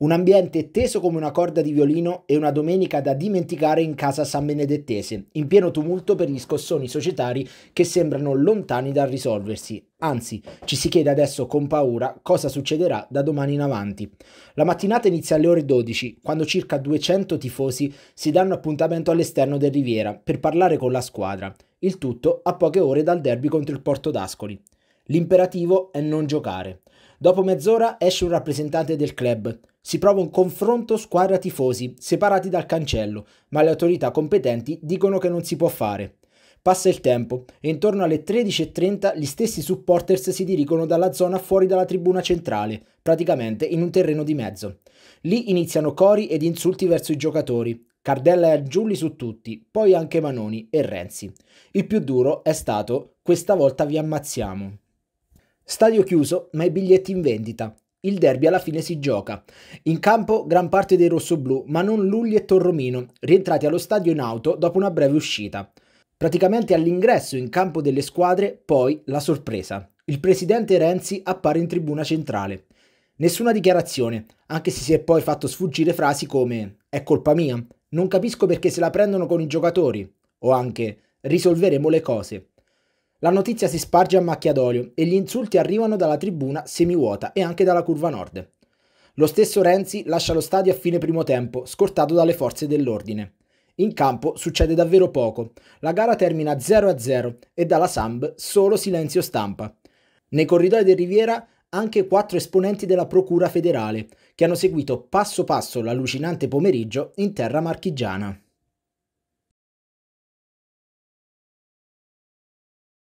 Un ambiente teso come una corda di violino e una domenica da dimenticare in casa San Benedettese, in pieno tumulto per gli scossoni societari che sembrano lontani dal risolversi. Anzi, ci si chiede adesso con paura cosa succederà da domani in avanti. La mattinata inizia alle ore 12, quando circa 200 tifosi si danno appuntamento all'esterno del Riviera per parlare con la squadra. Il tutto a poche ore dal derby contro il Porto d'Ascoli. L'imperativo è non giocare. Dopo mezz'ora esce un rappresentante del club. Si prova un confronto squadra tifosi, separati dal cancello, ma le autorità competenti dicono che non si può fare. Passa il tempo e intorno alle 13.30 gli stessi supporters si dirigono dalla zona fuori dalla tribuna centrale, praticamente in un terreno di mezzo. Lì iniziano cori ed insulti verso i giocatori. Cardella e Aggiulli su tutti, poi anche Manoni e Renzi. Il più duro è stato questa volta vi ammazziamo. Stadio chiuso, ma i biglietti in vendita. Il derby alla fine si gioca. In campo gran parte dei rossoblù, ma non Lulli e Torromino, rientrati allo stadio in auto dopo una breve uscita. Praticamente all'ingresso in campo delle squadre, poi la sorpresa. Il presidente Renzi appare in tribuna centrale. Nessuna dichiarazione, anche se si è poi fatto sfuggire frasi come «È colpa mia», «Non capisco perché se la prendono con i giocatori» o anche «Risolveremo le cose». La notizia si sparge a macchia d'olio e gli insulti arrivano dalla tribuna semivuota e anche dalla curva nord. Lo stesso Renzi lascia lo stadio a fine primo tempo, scortato dalle forze dell'ordine. In campo succede davvero poco. La gara termina 0-0 e dalla Samb solo silenzio stampa. Nei corridoi del Riviera anche quattro esponenti della Procura federale, che hanno seguito passo passo l'allucinante pomeriggio in terra marchigiana.